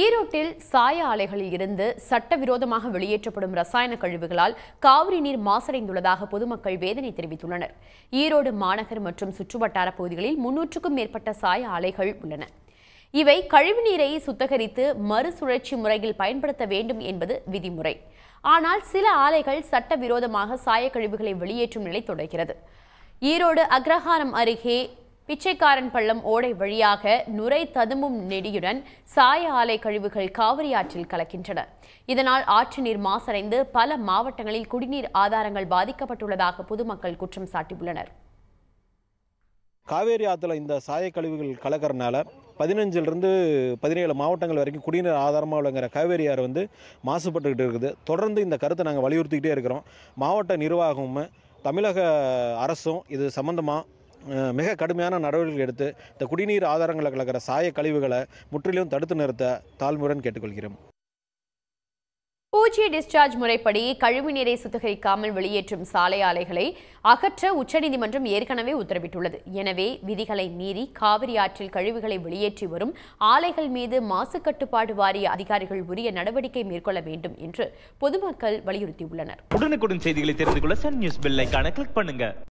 ஈரோட்டில் சாய ஆலைகளில் இருந்து சட்டவிரோதமாக வெளியேற்றப்படும் ரசாயன கழிவுகளால் காவிரி நீர் மாசடைந்துள்ளதாக பொதுமக்கள் வேதனை தெரிவித்துள்ளனர் ஈரோடு மாநகர் மற்றும் சுற்றுவட்டார பகுதிகளில் முன்னூற்றுக்கும் மேற்பட்ட சாய ஆலைகள் உள்ளன இவை கழிவுநீரை சுத்தகரித்து மறுசுழற்சி முறையில் பயன்படுத்த வேண்டும் என்பது விதிமுறை ஆனால் சில ஆலைகள் சட்டவிரோதமாக சாய கழிவுகளை வெளியேற்றும் நிலை தொடர்கிறது ஈரோடு அக்ரஹாரம் அருகே பிச்சைக்காரன் பள்ளம் ஓடை வழியாக நுரை ததும்பும் நெடியுடன் சாய ஆலை கழிவுகள் காவிரி ஆற்றில் கலக்கின்றன இதனால் ஆற்று நீர் மாசடைந்து பல மாவட்டங்களில் குடிநீர் ஆதாரங்கள் பாதிக்கப்பட்டுள்ளதாக பொதுமக்கள் குற்றம் சாட்டியுள்ளனர் காவேரி ஆற்றுல இந்த சாய கழிவுகள் கலக்கிறனால பதினஞ்சிலிருந்து பதினேழு மாவட்டங்கள் வரைக்கும் குடிநீர் ஆதாரமாக விளங்குற காவேரி ஆறு வந்து மாசுபட்டுக்கிட்டு இருக்குது தொடர்ந்து இந்த கருத்தை நாங்கள் வலியுறுத்திக்கிட்டே இருக்கிறோம் மாவட்ட நிர்வாகமும் தமிழக அரசும் இது சம்மந்தமாக மிக கடுமையான நடவடிக்கைகள் எடுத்து இந்த குடிநீர் ஆதாரங்களை கலக்கிற சாய கழிவுகளை முற்றிலும் தடுத்து நிறுத்த தாழ்மையுடன் கேட்டுக்கொள்கிறோம் பூஜ்ய டிஸ்சார்ஜ் முறைப்படி கழிவுநீரை சுத்திகரிக்காமல் வெளியேற்றும் சாலை ஆலைகளை அகற்ற உச்சநீதிமன்றம் ஏற்கனவே உத்தரவிட்டுள்ளது எனவே விதிகளை மீறி காவிரி ஆற்றில் கழிவுகளை வெளியேற்றி வரும் ஆலைகள் மீது மாசு கட்டுப்பாடு வாரிய அதிகாரிகள் உரிய நடவடிக்கை மேற்கொள்ள வேண்டும் என்று பொதுமக்கள் வலியுறுத்தியுள்ளனர் செய்திகளை தெரிந்து கொள்ள நியூஸ்